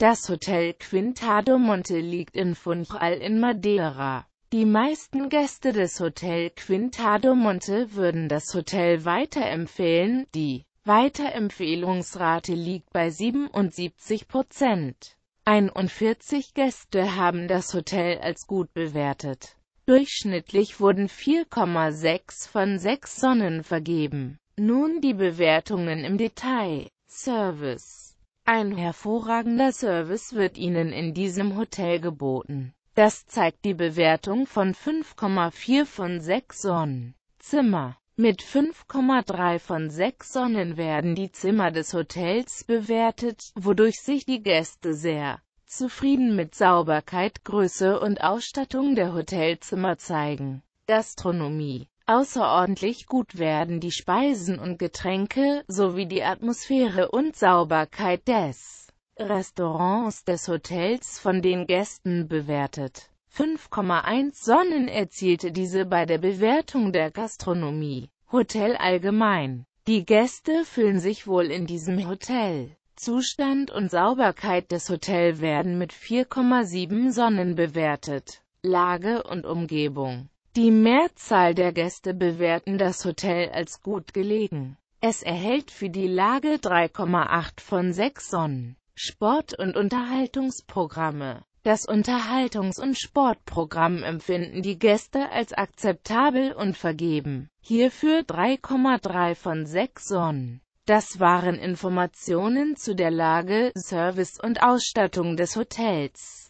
Das Hotel Quintado Monte liegt in Funchal in Madeira. Die meisten Gäste des Hotel Quintado Monte würden das Hotel weiterempfehlen, die Weiterempfehlungsrate liegt bei 77 Prozent. 41 Gäste haben das Hotel als gut bewertet. Durchschnittlich wurden 4,6 von 6 Sonnen vergeben. Nun die Bewertungen im Detail. Service ein hervorragender Service wird Ihnen in diesem Hotel geboten. Das zeigt die Bewertung von 5,4 von 6 Sonnen. Zimmer mit 5,3 von 6 Sonnen werden die Zimmer des Hotels bewertet, wodurch sich die Gäste sehr zufrieden mit Sauberkeit, Größe und Ausstattung der Hotelzimmer zeigen. Gastronomie Außerordentlich gut werden die Speisen und Getränke, sowie die Atmosphäre und Sauberkeit des Restaurants des Hotels von den Gästen bewertet. 5,1 Sonnen erzielte diese bei der Bewertung der Gastronomie. Hotel allgemein. Die Gäste fühlen sich wohl in diesem Hotel. Zustand und Sauberkeit des Hotels werden mit 4,7 Sonnen bewertet. Lage und Umgebung. Die Mehrzahl der Gäste bewerten das Hotel als gut gelegen. Es erhält für die Lage 3,8 von 6 Sonnen. Sport- und Unterhaltungsprogramme Das Unterhaltungs- und Sportprogramm empfinden die Gäste als akzeptabel und vergeben. Hierfür 3,3 von 6 Sonnen. Das waren Informationen zu der Lage, Service und Ausstattung des Hotels.